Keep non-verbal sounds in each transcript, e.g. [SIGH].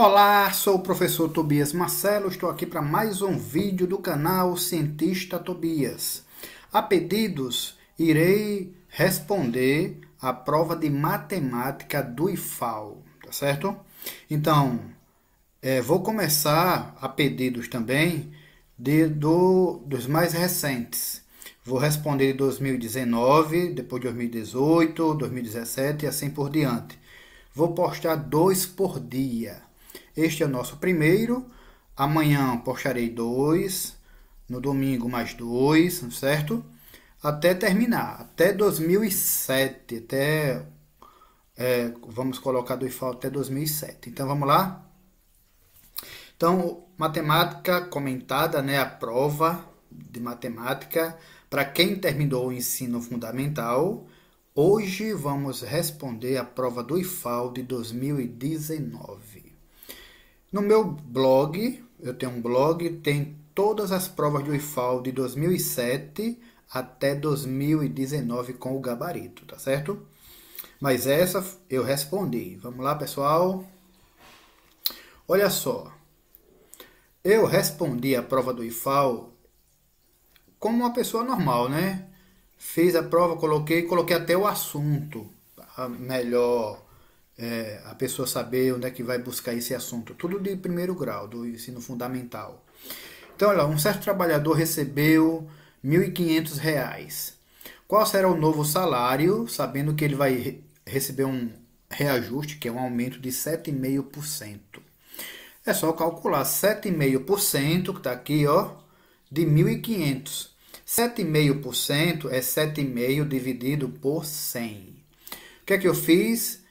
Olá, sou o professor Tobias Marcelo, estou aqui para mais um vídeo do canal Cientista Tobias. A pedidos, irei responder a prova de matemática do IFAL, tá certo? Então, é, vou começar a pedidos também de, do, dos mais recentes. Vou responder de 2019, depois 2018, 2017 e assim por diante. Vou postar dois por dia este é o nosso primeiro. Amanhã postarei dois. No domingo, mais dois, certo? Até terminar, até 2007, até. É, vamos colocar do IFAL até 2007. Então vamos lá? Então, matemática comentada, né? A prova de matemática. Para quem terminou o ensino fundamental, hoje vamos responder a prova do IFAL de 2019. No meu blog, eu tenho um blog, tem todas as provas do Ifal de 2007 até 2019 com o gabarito, tá certo? Mas essa eu respondi. Vamos lá, pessoal? Olha só. Eu respondi a prova do IFAL como uma pessoa normal, né? Fiz a prova, coloquei, coloquei até o assunto tá? melhor é, a pessoa saber onde é que vai buscar esse assunto, tudo de primeiro grau, do ensino fundamental. Então, olha, um certo trabalhador recebeu R$ 1.500. Qual será o novo salário, sabendo que ele vai receber um reajuste, que é um aumento de 7,5%? É só calcular 7,5%, que está aqui, ó, de 1.500. 7,5% é 7,5 dividido por 100. O que é que eu fiz?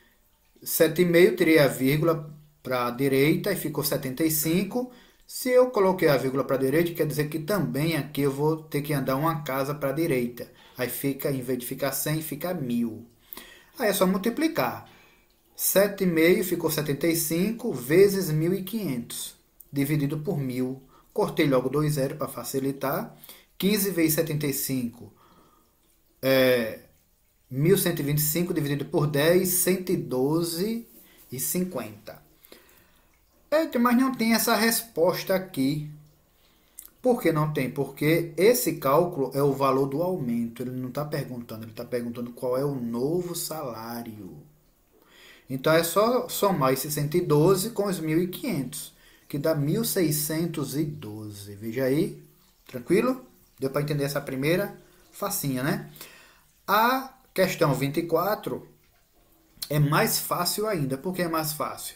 7,5 tirei a vírgula para a direita e ficou 75. Se eu coloquei a vírgula para a direita, quer dizer que também aqui eu vou ter que andar uma casa para a direita. Aí fica, em vez de ficar 100, fica 1.000. Aí é só multiplicar. 7,5 ficou 75 vezes 1.500, dividido por 1.000. Cortei logo dois zeros para facilitar. 15 vezes 75 é 1125 dividido por 10, 112 e 50. Eita, mas não tem essa resposta aqui. Por que não tem? Porque esse cálculo é o valor do aumento. Ele não está perguntando, ele está perguntando qual é o novo salário. Então é só somar esse 112 com os 1.500, que dá 1.612. Veja aí, tranquilo? Deu para entender essa primeira? Facinha, né? A Questão 24 é mais fácil ainda. Por que é mais fácil?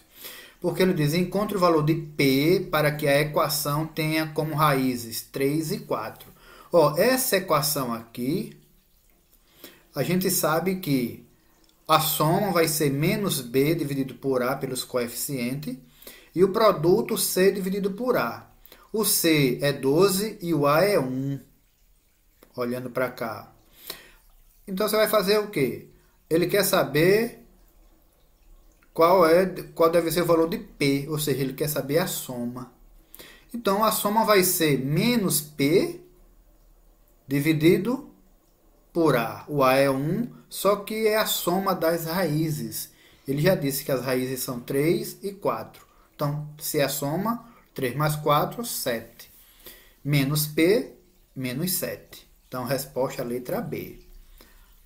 Porque ele diz: encontre o valor de P para que a equação tenha como raízes 3 e 4. Ó, essa equação aqui, a gente sabe que a soma vai ser menos B dividido por A pelos coeficientes e o produto C dividido por A. O C é 12 e o A é 1. Olhando para cá. Então você vai fazer o quê? Ele quer saber qual é qual deve ser o valor de P, ou seja, ele quer saber a soma. Então a soma vai ser menos P dividido por A. O A é 1, só que é a soma das raízes. Ele já disse que as raízes são 3 e 4. Então, se é a soma, 3 mais 4, 7. Menos P, menos 7. Então, resposta letra B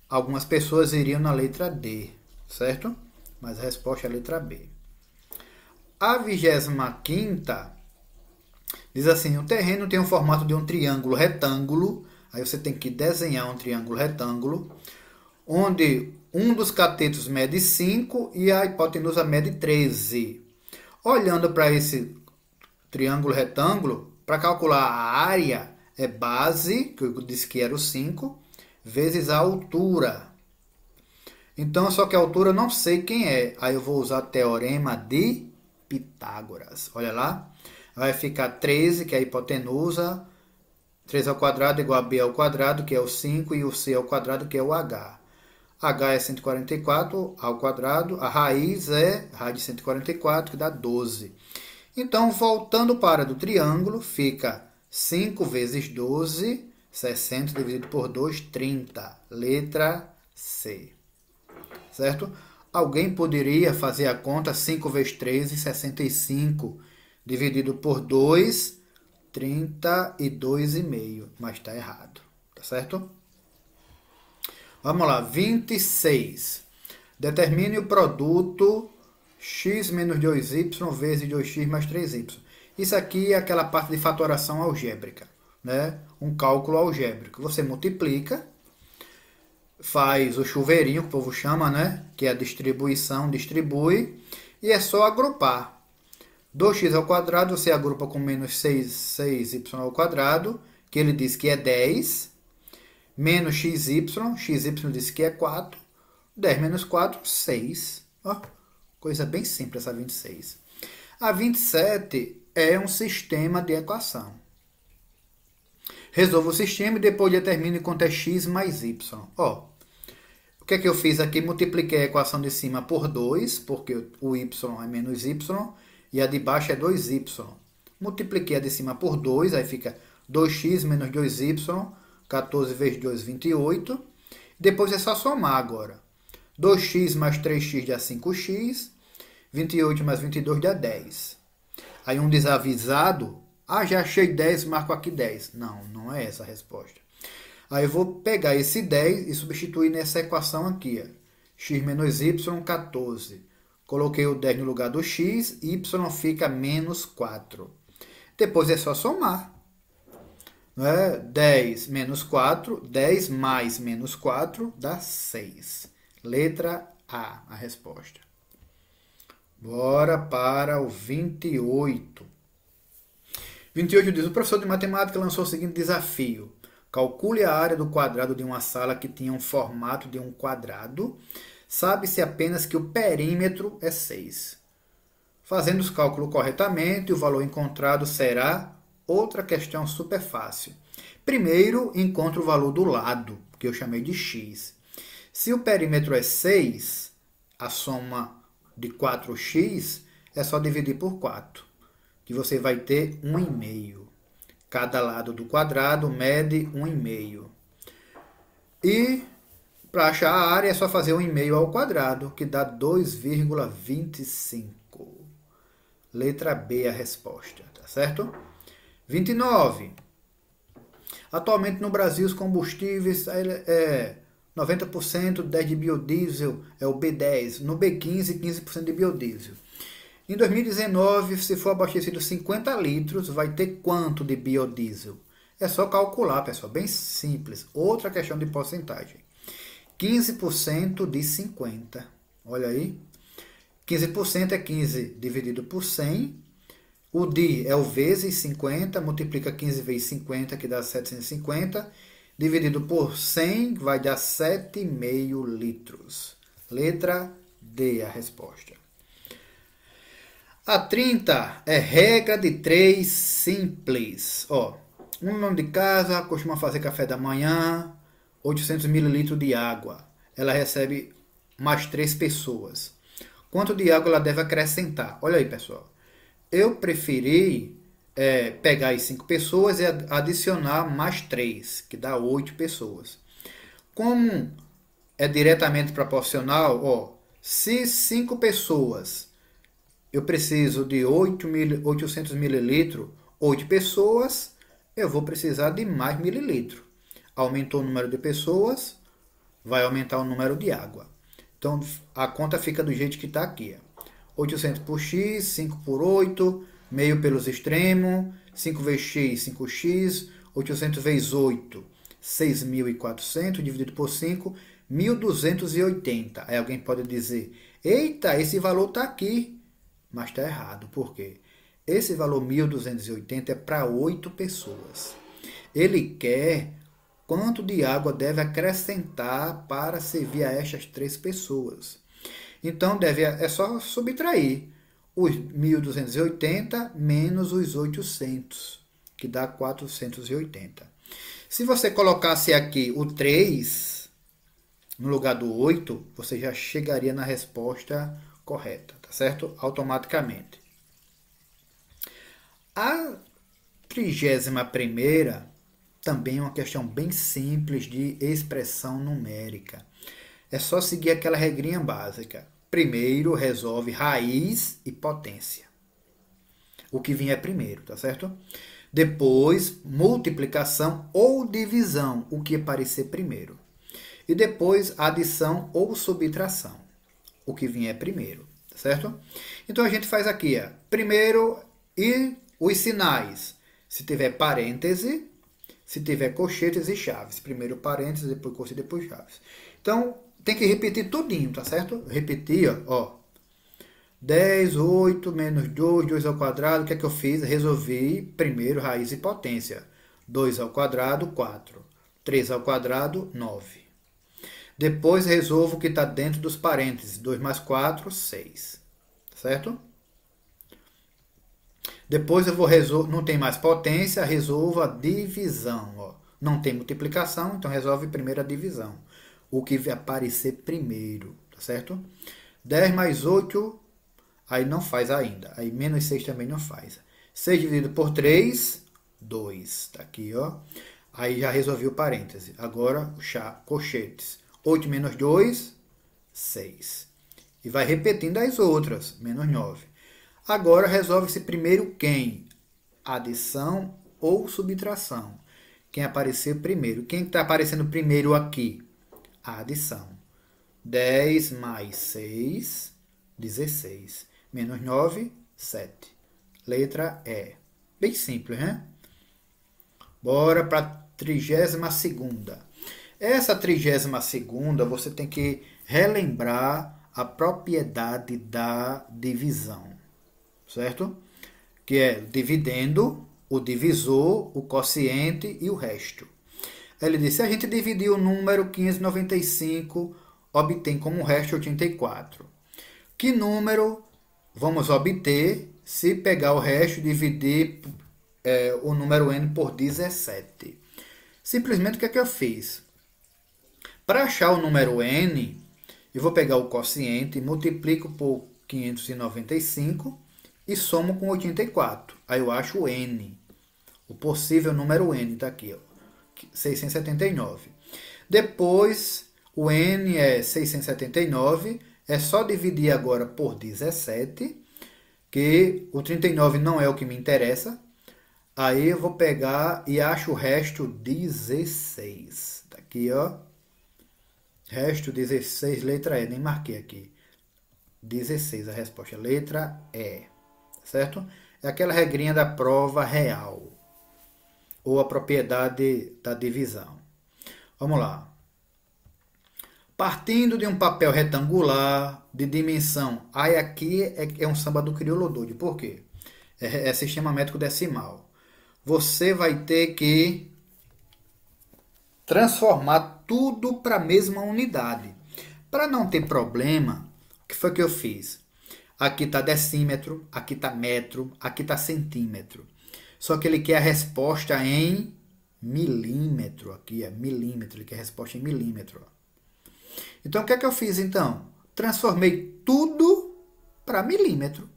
algumas pessoas iriam na letra D, certo? Mas a resposta é a letra B. A 25 diz assim: o terreno tem o formato de um triângulo retângulo. Aí você tem que desenhar um triângulo retângulo, onde um dos catetos mede 5 e a hipotenusa mede 13. Olhando para esse triângulo retângulo, para calcular a área, é base, que eu disse que era o 5, vezes a altura. Então, só que a altura eu não sei quem é. Aí eu vou usar teorema de Pitágoras. Olha lá. Vai ficar 13, que é a hipotenusa. 3 ao quadrado igual a b ao quadrado, que é o 5, e o c ao quadrado, que é o h. h é 144 ao quadrado, a raiz é a raiz de 144, que dá 12. Então, voltando para do triângulo, fica 5 vezes 12 60 dividido por 2, 30. Letra C. Certo? Alguém poderia fazer a conta 5 vezes 13, 65. Dividido por 2, 32,5. Mas está errado. Tá certo? Vamos lá. 26. Determine o produto x menos 2y vezes 2x mais 3y. Isso aqui é aquela parte de fatoração algébrica né, um cálculo algébrico. Você multiplica, faz o chuveirinho, que o povo chama, né, que é a distribuição, distribui, e é só agrupar. 2x ao quadrado você agrupa com menos 6, 6y ao quadrado, que ele diz que é 10, menos xy, xy diz que é 4, 10 menos 4, 6. Ó, coisa bem simples essa 26. A 27 é um sistema de equação. Resolvo o sistema e depois determino quanto é x mais y. Ó, o que é que eu fiz aqui? Multipliquei a equação de cima por 2, porque o y é menos y, e a de baixo é 2y. Multipliquei a de cima por 2, aí fica 2x menos 2y, 14 vezes 2, 28. Depois é só somar agora. 2x mais 3x dá 5x, 28 mais 22 dá 10. Aí um desavisado ah, já achei 10, marco aqui 10. Não, não é essa a resposta. Aí eu vou pegar esse 10 e substituir nessa equação aqui. Ó. x menos y, 14. Coloquei o 10 no lugar do x, y fica menos 4. Depois é só somar. Né? 10 menos 4, 10 mais menos 4 dá 6. Letra A, a resposta. Bora para o 28. 28 diz: O professor de matemática lançou o seguinte desafio: calcule a área do quadrado de uma sala que tinha um formato de um quadrado. Sabe-se apenas que o perímetro é 6. Fazendo os cálculos corretamente, o valor encontrado será outra questão super fácil. Primeiro, encontre o valor do lado, que eu chamei de x. Se o perímetro é 6, a soma de 4x é só dividir por 4 que você vai ter 1,5. Cada lado do quadrado mede 1,5. E para achar a área é só fazer 1,5 ao quadrado, que dá 2,25. Letra B a resposta, tá certo? 29. Atualmente no Brasil os combustíveis é 90% 10 de biodiesel é o B10, no B15 15% de biodiesel. Em 2019, se for abastecido 50 litros, vai ter quanto de biodiesel? É só calcular, pessoal, bem simples. Outra questão de porcentagem. 15% de 50. Olha aí. 15% é 15 dividido por 100. O de é o vezes 50, multiplica 15 vezes 50, que dá 750. Dividido por 100, vai dar 7,5 litros. Letra D a resposta. A 30 é regra de três simples. Ó, um nome de casa costuma fazer café da manhã, 800 mililitros de água. Ela recebe mais três pessoas. Quanto de água ela deve acrescentar? Olha aí, pessoal. Eu preferi é, pegar as cinco pessoas e adicionar mais três, que dá oito pessoas. Como é diretamente proporcional, ó, se cinco pessoas eu preciso de 8 mil, 800 mililitros, 8 pessoas, eu vou precisar de mais mililitro. Aumentou o número de pessoas, vai aumentar o número de água. Então, a conta fica do jeito que está aqui. 800 por x, 5 por 8, meio pelos extremos, 5 vezes x, 5x, 800 vezes 8, 6.400, dividido por 5, 1.280. Aí alguém pode dizer, eita, esse valor está aqui, mas está errado, porque esse valor 1.280 é para oito pessoas. Ele quer quanto de água deve acrescentar para servir a estas três pessoas. Então deve é só subtrair os 1.280 menos os 800, que dá 480. Se você colocasse aqui o 3 no lugar do 8, você já chegaria na resposta correta tá certo? Automaticamente. A trigésima primeira também é uma questão bem simples de expressão numérica. É só seguir aquela regrinha básica. Primeiro resolve raiz e potência. O que vinha primeiro, tá certo? Depois, multiplicação ou divisão, o que aparecer primeiro. E depois, adição ou subtração, o que vinha primeiro certo? Então a gente faz aqui, ó, primeiro e os sinais. Se tiver parêntese, se tiver colchetes e chaves. Primeiro parênteses, depois colchete, depois chaves. Então, tem que repetir tudinho, tá certo? Repetir, ó. 10, 8, menos 2, 2 ao quadrado. O que é que eu fiz? Resolvi primeiro raiz e potência. 2 ao quadrado, 4. 3 ao quadrado, 9. Depois resolvo o que está dentro dos parênteses. 2 mais 4, 6. Tá certo? Depois eu vou resolver, não tem mais potência, resolvo a divisão. Ó. Não tem multiplicação, então resolve primeiro a divisão. O que aparecer primeiro, tá certo? 10 mais 8, aí não faz ainda. Aí menos 6 também não faz. 6 dividido por 3, 2. Está aqui, ó. Aí já resolvi o parêntese. Agora, o chá, cochetes. 8 menos 2, 6. E vai repetindo as outras, menos 9. Agora resolve-se primeiro quem? Adição ou subtração. Quem apareceu primeiro? Quem está aparecendo primeiro aqui? A adição. 10 mais 6, 16. Menos 9, 7. Letra E. Bem simples, né? Bora para a 32 segunda. Essa 32 você tem que relembrar a propriedade da divisão, certo? Que é dividendo, o divisor, o quociente e o resto. Ele disse: a gente dividiu o número 1595, obtém como resto 84. Que número vamos obter se pegar o resto e dividir é, o número n por 17? Simplesmente o que, é que eu fiz? Para achar o número n, eu vou pegar o quociente, multiplico por 595 e somo com 84. Aí eu acho o n. O possível número n está aqui, ó, 679. Depois, o n é 679, é só dividir agora por 17, que o 39 não é o que me interessa. Aí eu vou pegar e acho o resto 16. Está aqui, ó. Resto 16, letra E. Nem marquei aqui. 16 a resposta. Letra E. Certo? É aquela regrinha da prova real. Ou a propriedade da divisão. Vamos lá. Partindo de um papel retangular de dimensão. Aí aqui é, é, um samba do crioulo doido. Por quê? É, é sistema métrico decimal. Você vai ter que transformar tudo para a mesma unidade. Para não ter problema, o que foi que eu fiz? Aqui está decímetro, aqui está metro, aqui está centímetro. Só que ele quer a resposta em milímetro. Aqui é milímetro, ele quer a resposta em milímetro. Então, o que é que eu fiz, então? Transformei tudo para milímetro.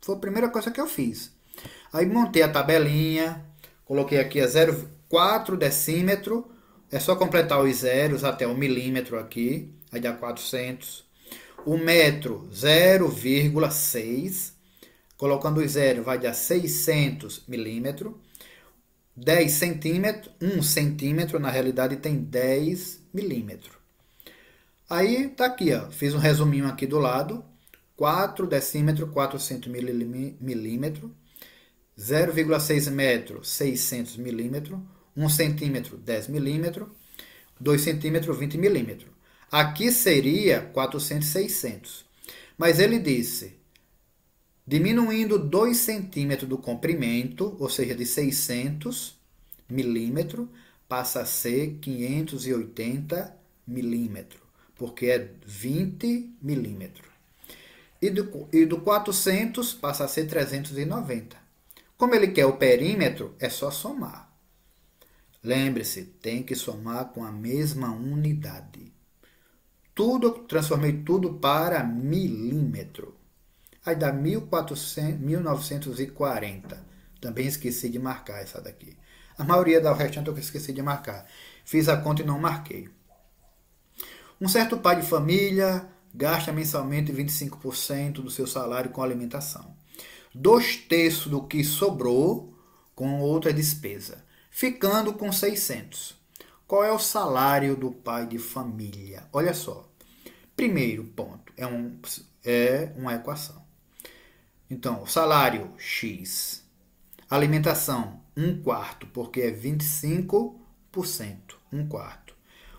Foi a primeira coisa que eu fiz. Aí montei a tabelinha, coloquei aqui a 0,4 decímetro, é só completar os zeros até o milímetro aqui, aí dá 400. O metro, 0,6. Colocando os zeros, vai dar 600 milímetros. 10 centímetros, 1 centímetro, na realidade tem 10 milímetros. Aí tá aqui, ó, fiz um resuminho aqui do lado. 4 decímetro, 400 milímetro. 0,6 metro, 600 milímetro. 1 centímetro, 10 milímetros. 2 centímetros, 20 milímetros. Aqui seria 400, 600. Mas ele disse, diminuindo 2 centímetros do comprimento, ou seja, de 600 milímetros, passa a ser 580 milímetros, porque é 20 milímetros. E do, e do 400 passa a ser 390. Como ele quer o perímetro, é só somar. Lembre-se, tem que somar com a mesma unidade. Tudo, transformei tudo para milímetro. Aí dá 1940. Também esqueci de marcar essa daqui. A maioria da restante eu esqueci de marcar. Fiz a conta e não marquei. Um certo pai de família gasta mensalmente 25% do seu salário com alimentação. Dois terços do que sobrou com outra despesa ficando com 600. Qual é o salário do pai de família? Olha só. Primeiro ponto, é, um, é uma equação. Então, salário X. Alimentação, 1 um quarto, porque é 25%, 1 um quarto.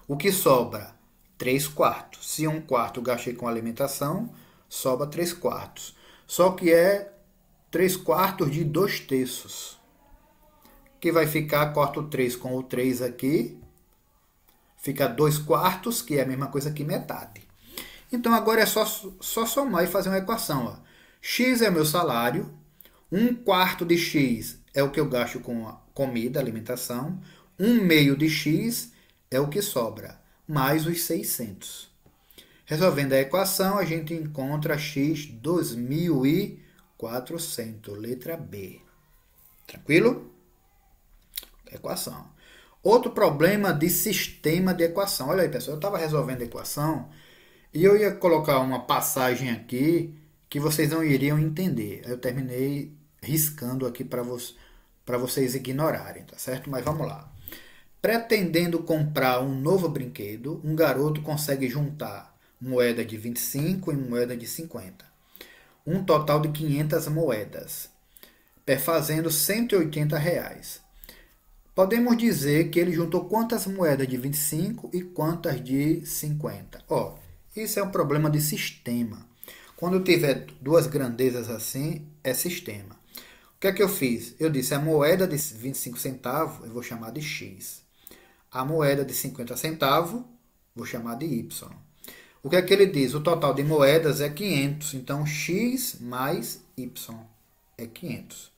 O que sobra? 3 quartos. Se 1 um quarto gastei com alimentação, sobra 3 quartos. Só que é 3 quartos de 2 terços que vai ficar, corto o 3 com o 3 aqui, fica 2 quartos, que é a mesma coisa que metade. Então agora é só, só somar e fazer uma equação. Ó. x é meu salário, 1 um quarto de x é o que eu gasto com a comida, alimentação, 1 um meio de x é o que sobra, mais os 600. Resolvendo a equação, a gente encontra x 2400, letra B. Tranquilo? equação. Outro problema de sistema de equação. Olha aí, pessoal, eu estava resolvendo a equação e eu ia colocar uma passagem aqui que vocês não iriam entender. Eu terminei riscando aqui para vo vocês ignorarem, tá certo? Mas vamos lá. Pretendendo comprar um novo brinquedo, um garoto consegue juntar moeda de 25 e moeda de 50. Um total de 500 moedas, perfazendo 180 reais. Podemos dizer que ele juntou quantas moedas de 25 e quantas de 50. Ó, isso é um problema de sistema. Quando tiver duas grandezas assim, é sistema. O que é que eu fiz? Eu disse a moeda de 25 centavos, eu vou chamar de X. A moeda de 50 centavos, vou chamar de Y. O que é que ele diz? O total de moedas é 500, então X mais Y é 500.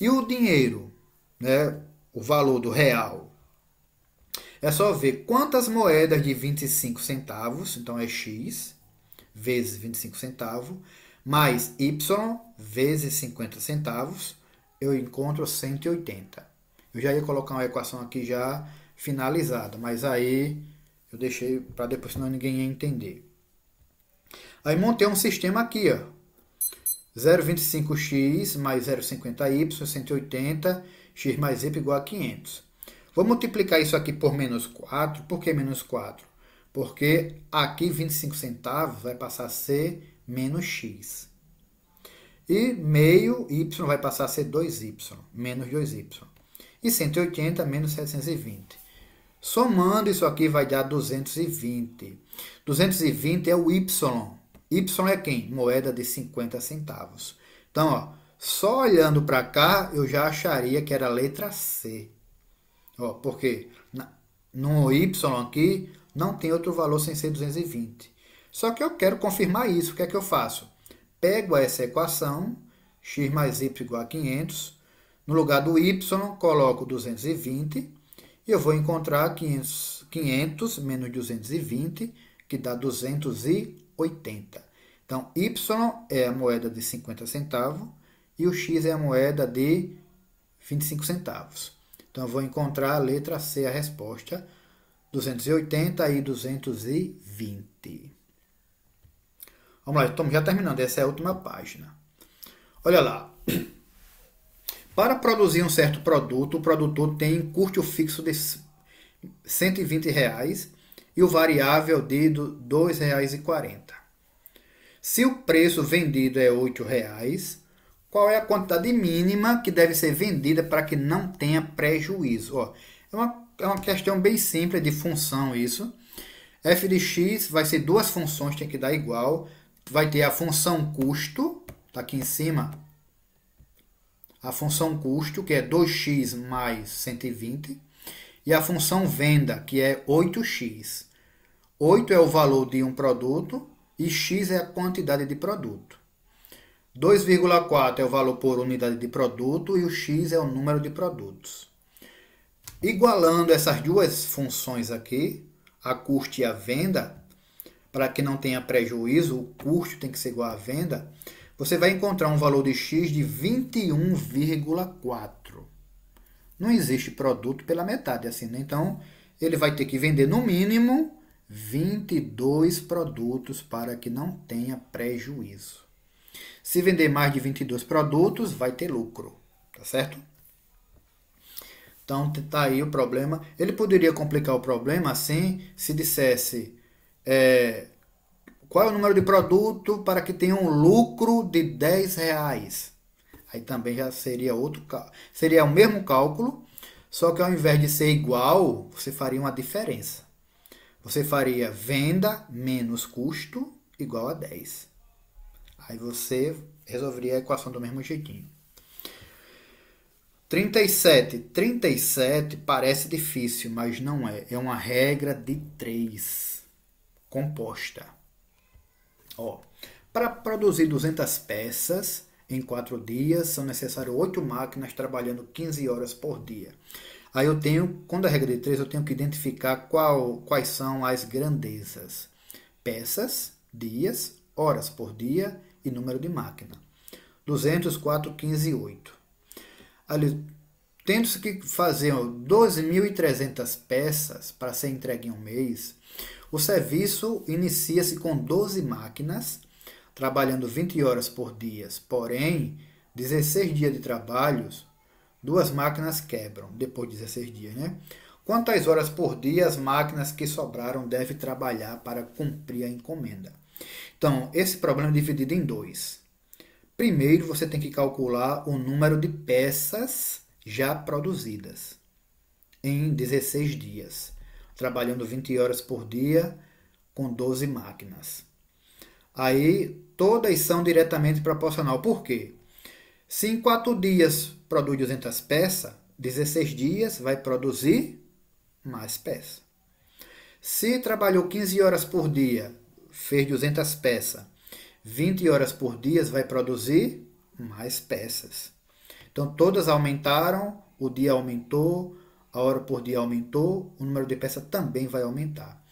E o dinheiro, né? o valor do real, é só ver quantas moedas de 25 centavos, então é x vezes 25 centavos, mais y vezes 50 centavos, eu encontro 180. Eu já ia colocar uma equação aqui já finalizada, mas aí eu deixei para depois, senão ninguém ia entender. Aí montei um sistema aqui, ó. 0,25x mais 0,50y, 180 x mais y igual a 500. Vou multiplicar isso aqui por menos 4. Por que menos 4? Porque aqui 25 centavos vai passar a ser menos x. E meio y vai passar a ser 2y, menos 2y. E 180 menos 720. Somando isso aqui vai dar 220. 220 é o y. Y é quem? Moeda de 50 centavos. Então, ó, só olhando para cá, eu já acharia que era a letra C. Ó, porque no Y aqui, não tem outro valor sem ser 220. Só que eu quero confirmar isso. O que é que eu faço? Pego essa equação, x mais y igual a 500. No lugar do y, coloco 220. E eu vou encontrar 500, 500 menos 220, que dá 280. Então, y é a moeda de 50 centavos e o X é a moeda de 25 centavos. Então eu vou encontrar a letra C, a resposta 280 e 220. Vamos lá, estamos já terminando, essa é a última página. Olha lá. [CLEARS THROAT] Para produzir um certo produto, o produtor tem custo fixo de 120 reais e o variável de R$ 2,40. Se o preço vendido é R$ 8,00, qual é a quantidade mínima que deve ser vendida para que não tenha prejuízo? Ó, é, uma, é uma questão bem simples de função isso. f de x vai ser duas funções, tem que dar igual. Vai ter a função custo, tá aqui em cima. A função custo, que é 2x mais 120. E a função venda, que é 8x. 8 é o valor de um produto e x é a quantidade de produto. 2,4 é o valor por unidade de produto e o x é o número de produtos. Igualando essas duas funções aqui, a custo e a venda, para que não tenha prejuízo, o custo tem que ser igual à venda, você vai encontrar um valor de x de 21,4. Não existe produto pela metade assim, né? Então, ele vai ter que vender no mínimo 22 produtos para que não tenha prejuízo. Se vender mais de 22 produtos, vai ter lucro, tá certo? Então tá aí o problema. Ele poderia complicar o problema assim, se dissesse é, qual é o número de produto para que tenha um lucro de 10 reais. Aí também já seria outro seria o mesmo cálculo, só que ao invés de ser igual, você faria uma diferença. Você faria venda menos custo igual a 10. Aí você resolveria a equação do mesmo jeitinho. 37. 37 parece difícil, mas não é. É uma regra de 3 composta. Ó, para produzir 200 peças em 4 dias, são necessárias 8 máquinas trabalhando 15 horas por dia. Aí eu tenho, quando a é regra de 3, eu tenho que identificar qual, quais são as grandezas. Peças, dias, horas por dia e número de máquina. 204, 15, 8. Ali, tendo-se que fazer 12.300 peças para ser entregue em um mês, o serviço inicia-se com 12 máquinas, trabalhando 20 horas por dia. Porém, 16 dias de trabalhos, duas máquinas quebram depois de 16 dias, né? Quantas horas por dia as máquinas que sobraram devem trabalhar para cumprir a encomenda? Então, esse problema é dividido em dois. Primeiro, você tem que calcular o número de peças já produzidas em 16 dias, trabalhando 20 horas por dia com 12 máquinas. Aí, todas são diretamente proporcional. Por quê? Se em 4 dias produz 200 peças, 16 dias vai produzir mais peças. Se trabalhou 15 horas por dia fez 200 peças. 20 horas por dia vai produzir mais peças. Então todas aumentaram, o dia aumentou, a hora por dia aumentou, o número de peças também vai aumentar.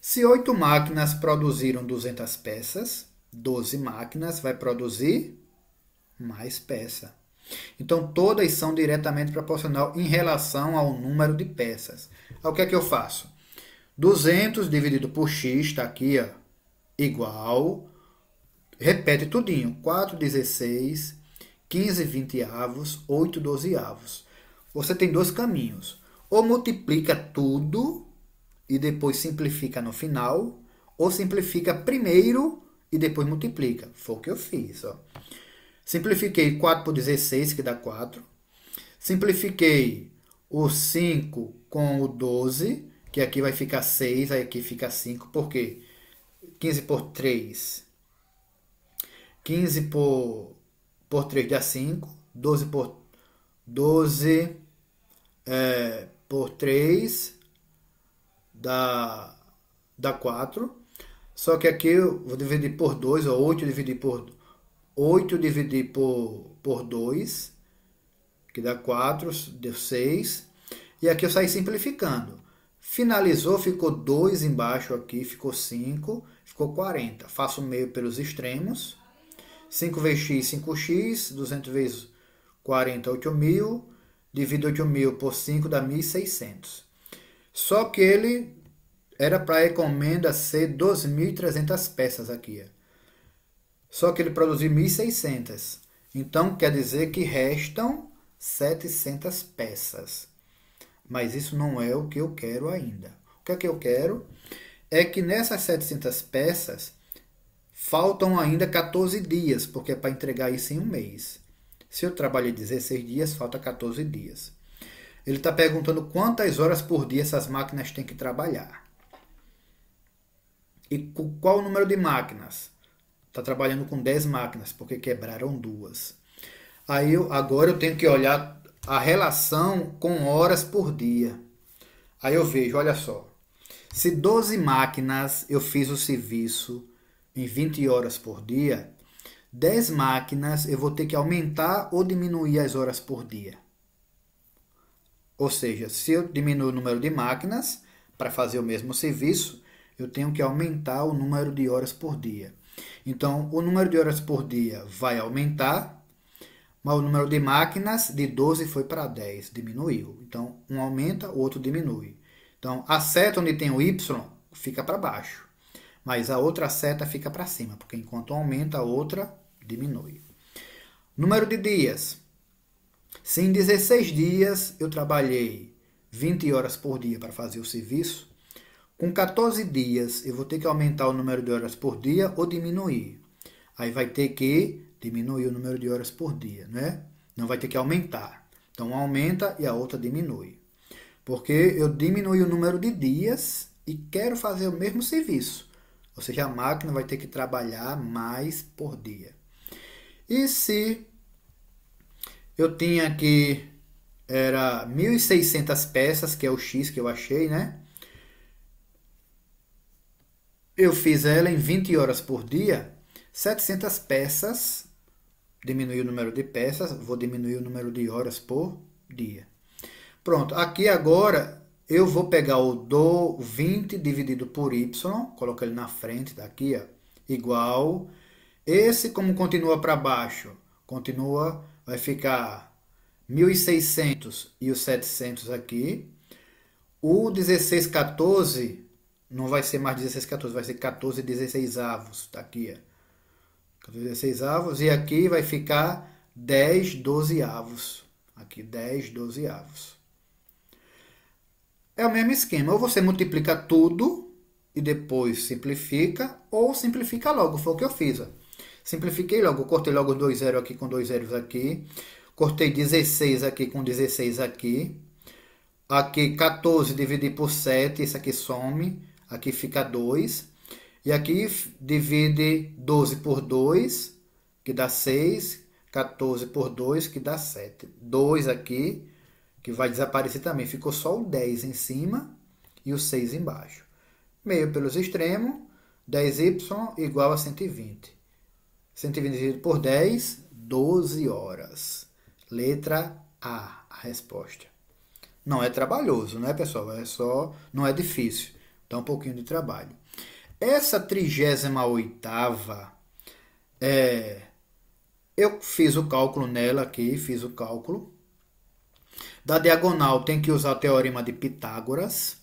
Se oito máquinas produziram 200 peças, 12 máquinas vai produzir mais peça. Então todas são diretamente proporcional em relação ao número de peças. O que é que eu faço? 200 dividido por x, está aqui, ó, igual, repete tudinho, 4 16, 15 20 avos, 8 12 avos. Você tem dois caminhos, ou multiplica tudo e depois simplifica no final, ou simplifica primeiro e depois multiplica. Foi o que eu fiz, ó. Simplifiquei 4 por 16, que dá 4. Simplifiquei o 5 com o 12, que aqui vai ficar 6, aí aqui fica 5, por quê? 15 por 3, 15 por, por 3 dá 5, 12 por 12 é, por 3 dá, dá 4. Só que aqui eu vou dividir por 2, ou 8 dividir por 8 dividir por, por 2, que dá 4, deu 6. E aqui eu saí simplificando. Finalizou, ficou 2 embaixo aqui, ficou 5 ficou 40. Faço o meio pelos extremos. 5 vezes x, 5x, 200 vezes 40, 8.000. Divido 8.000 por 5 dá 1.600. Só que ele era para a encomenda ser 2.300 peças aqui. Só que ele produziu 1.600. Então quer dizer que restam 700 peças. Mas isso não é o que eu quero ainda. O que é que eu quero? é que nessas 700 peças faltam ainda 14 dias, porque é para entregar isso em um mês. Se eu trabalhei 16 dias, falta 14 dias. Ele está perguntando quantas horas por dia essas máquinas têm que trabalhar. E qual o número de máquinas? Está trabalhando com 10 máquinas, porque quebraram duas. Aí eu, agora eu tenho que olhar a relação com horas por dia. Aí eu vejo, olha só, se 12 máquinas eu fiz o serviço em 20 horas por dia, 10 máquinas eu vou ter que aumentar ou diminuir as horas por dia. Ou seja, se eu diminuo o número de máquinas para fazer o mesmo serviço, eu tenho que aumentar o número de horas por dia. Então, o número de horas por dia vai aumentar, mas o número de máquinas de 12 foi para 10, diminuiu. Então, um aumenta, o outro diminui. Então, a seta onde tem o Y fica para baixo, mas a outra seta fica para cima, porque enquanto aumenta, a outra diminui. Número de dias. Se em 16 dias eu trabalhei 20 horas por dia para fazer o serviço, com 14 dias eu vou ter que aumentar o número de horas por dia ou diminuir. Aí vai ter que diminuir o número de horas por dia, né? Não vai ter que aumentar. Então aumenta e a outra diminui. Porque eu diminui o número de dias e quero fazer o mesmo serviço. Ou seja, a máquina vai ter que trabalhar mais por dia. E se eu tinha aqui era 1.600 peças, que é o X que eu achei, né? Eu fiz ela em 20 horas por dia, 700 peças, diminui o número de peças, vou diminuir o número de horas por dia. Pronto, aqui agora eu vou pegar o do 20 dividido por y, coloco ele na frente daqui, ó, igual. Esse, como continua para baixo, continua, vai ficar 1.600 e os 700 aqui. O 1614 não vai ser mais 1614, vai ser 14, 16 avos. Tá aqui, ó. 14, 16 avos. E aqui vai ficar 10, 12 avos. Aqui, 10, 12 avos. É o mesmo esquema. Ou você multiplica tudo e depois simplifica, ou simplifica logo. Foi o que eu fiz. Ó. Simplifiquei logo. Cortei logo dois zeros aqui com dois zeros aqui. Cortei 16 aqui com 16 aqui. Aqui 14 dividido por 7. Isso aqui some. Aqui fica 2. E aqui divide 12 por 2, que dá 6. 14 por 2, que dá 7. 2 aqui que vai desaparecer também. Ficou só o 10 em cima e o 6 embaixo. Meio pelos extremos, 10y igual a 120. 120 dividido por 10, 12 horas. Letra A, a resposta. Não é trabalhoso, não é, pessoal? É só, não é difícil. Dá um pouquinho de trabalho. Essa 38ª é eu fiz o cálculo nela aqui, fiz o cálculo da diagonal tem que usar o teorema de Pitágoras.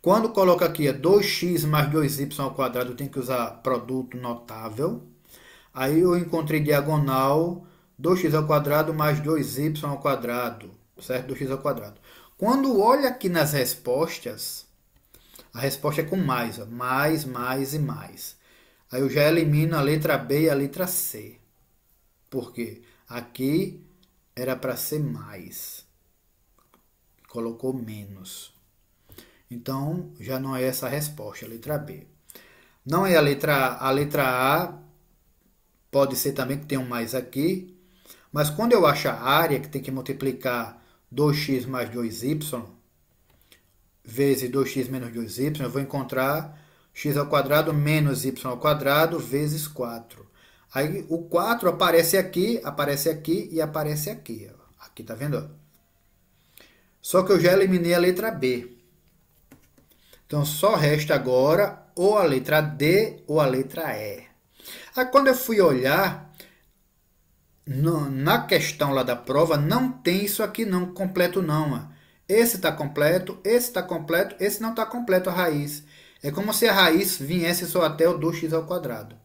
Quando coloca aqui é 2x mais 2y ao quadrado, tem que usar produto notável. Aí eu encontrei diagonal 2x ao quadrado mais 2y ao quadrado, certo? 2x ao quadrado. Quando olha aqui nas respostas, a resposta é com mais, ó. mais, mais e mais. Aí eu já elimino a letra B e a letra C. Por quê? Aqui era para ser mais. Colocou menos. Então, já não é essa a resposta, a letra B. Não é a letra A. A letra A pode ser também que tenha um mais aqui. Mas quando eu acho a área, que tem que multiplicar 2x mais 2y, vezes 2x menos 2y, eu vou encontrar x ao quadrado menos y ao quadrado vezes 4. Aí o 4 aparece aqui, aparece aqui e aparece aqui. Ó. Aqui, tá vendo? Só que eu já eliminei a letra B. Então só resta agora ou a letra D ou a letra E. Aí quando eu fui olhar, no, na questão lá da prova, não tem isso aqui não, completo não. Ó. Esse está completo, esse está completo, esse não está completo a raiz. É como se a raiz viesse só até o 2x ao quadrado.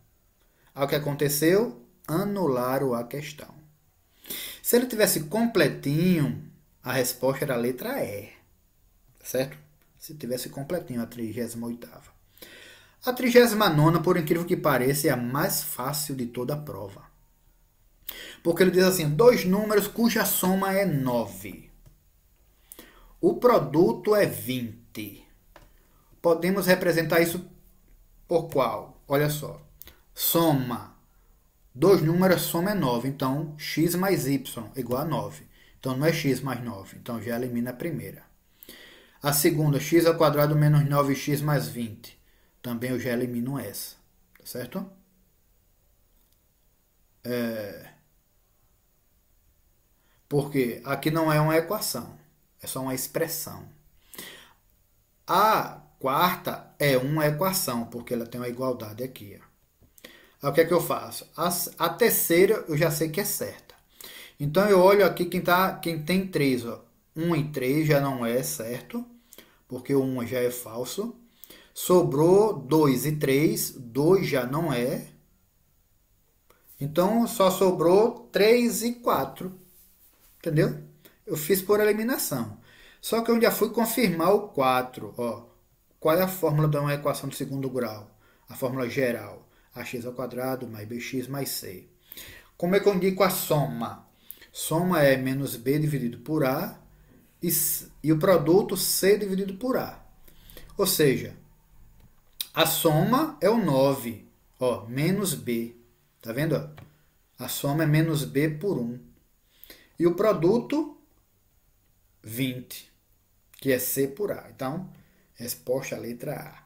Ao que aconteceu? Anularam a questão. Se ele tivesse completinho, a resposta era a letra E. Certo? Se tivesse completinho, a 38. A 39, por incrível que pareça, é a mais fácil de toda a prova. Porque ele diz assim: dois números cuja soma é 9. O produto é 20. Podemos representar isso por qual? Olha só soma. Dois números, soma é 9. Então, x mais y igual a 9. Então, não é x mais 9. Então, já elimina a primeira. A segunda, x ao quadrado menos 9x mais 20. Também eu já elimino essa. Tá certo? É... Porque aqui não é uma equação. É só uma expressão. A quarta é uma equação, porque ela tem uma igualdade aqui. Ó. Aí o que é que eu faço? A, a terceira eu já sei que é certa. Então eu olho aqui quem, tá, quem tem 3, ó. 1 e 3 já não é certo, porque o 1 já é falso. Sobrou 2 e 3, 2 já não é. Então só sobrou 3 e 4. Entendeu? Eu fiz por eliminação. Só que eu já fui confirmar o 4, ó. Qual é a fórmula de uma equação de segundo grau? A fórmula geral ax² mais bx mais c. Como é que eu indico a soma? Soma é menos b dividido por a e, e o produto c dividido por a. Ou seja, a soma é o 9, ó, menos b. Tá vendo? A soma é menos b por 1. E o produto, 20, que é c por a. Então, resposta letra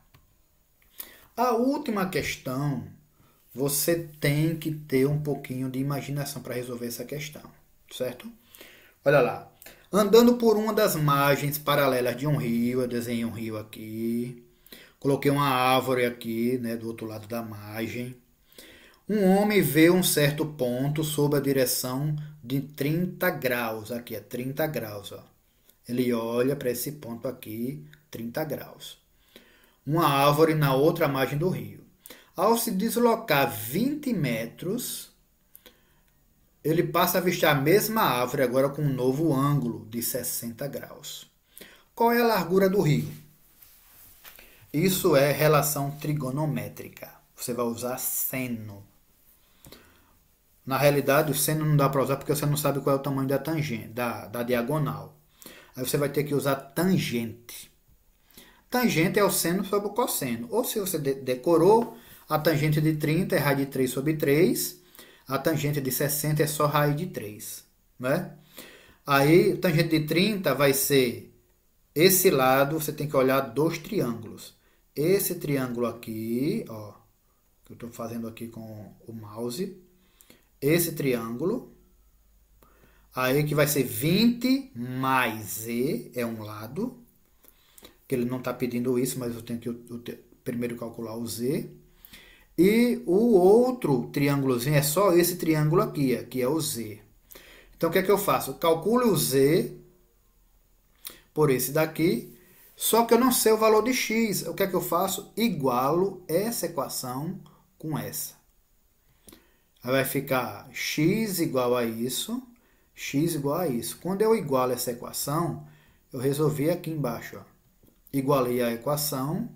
A. A última questão você tem que ter um pouquinho de imaginação para resolver essa questão, certo? Olha lá. Andando por uma das margens paralelas de um rio, eu desenhei um rio aqui. Coloquei uma árvore aqui, né, do outro lado da margem. Um homem vê um certo ponto sob a direção de 30 graus. Aqui é 30 graus. Ó. Ele olha para esse ponto aqui, 30 graus. Uma árvore na outra margem do rio. Ao se deslocar 20 metros, ele passa a vestir a mesma árvore, agora com um novo ângulo de 60 graus. Qual é a largura do rio? Isso é relação trigonométrica. Você vai usar seno. Na realidade, o seno não dá para usar porque você não sabe qual é o tamanho da tangente, da, da diagonal. Aí você vai ter que usar tangente. Tangente é o seno sobre o cosseno. Ou se você decorou, a tangente de 30 é raiz de 3 sobre 3. A tangente de 60 é só raiz de 3. Né? Aí, a tangente de 30 vai ser esse lado, você tem que olhar dois triângulos. Esse triângulo aqui, ó, que eu estou fazendo aqui com o mouse. Esse triângulo. Aí que vai ser 20 mais Z, é um lado. Que ele não está pedindo isso, mas eu tenho que eu, eu, primeiro calcular o Z. E o outro triângulozinho é só esse triângulo aqui, que é o Z. Então, o que é que eu faço? Eu calculo o Z por esse daqui, só que eu não sei o valor de X. O que é que eu faço? Igualo essa equação com essa. Aí vai ficar X igual a isso, X igual a isso. Quando eu igualo essa equação, eu resolvi aqui embaixo. Ó. Igualei a equação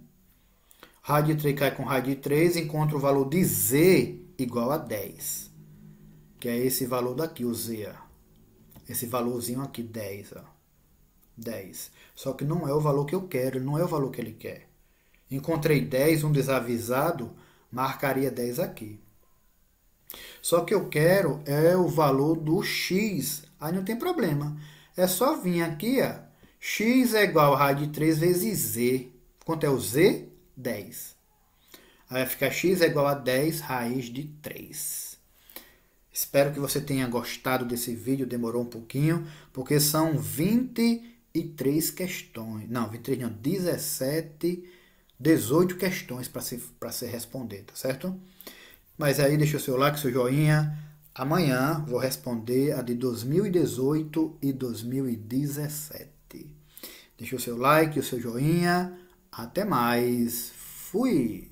de 3 cai com de 3, encontra o valor de Z igual a 10. Que é esse valor daqui, o Z. Ó. Esse valorzinho aqui, 10. Ó. 10. Só que não é o valor que eu quero, não é o valor que ele quer. Encontrei 10, um desavisado marcaria 10 aqui. Só que eu quero é o valor do x. Aí não tem problema. É só vir aqui, ó. x é igual a raio de 3 vezes z. Quanto é o z? 10. A vai é igual a 10 raiz de 3. Espero que você tenha gostado desse vídeo, demorou um pouquinho, porque são 23 questões, não, 23 não, 17, 18 questões para se, se responder, tá certo? Mas aí deixa o seu like, seu joinha, amanhã vou responder a de 2018 e 2017. Deixa o seu like, o seu joinha, até mais. Fui!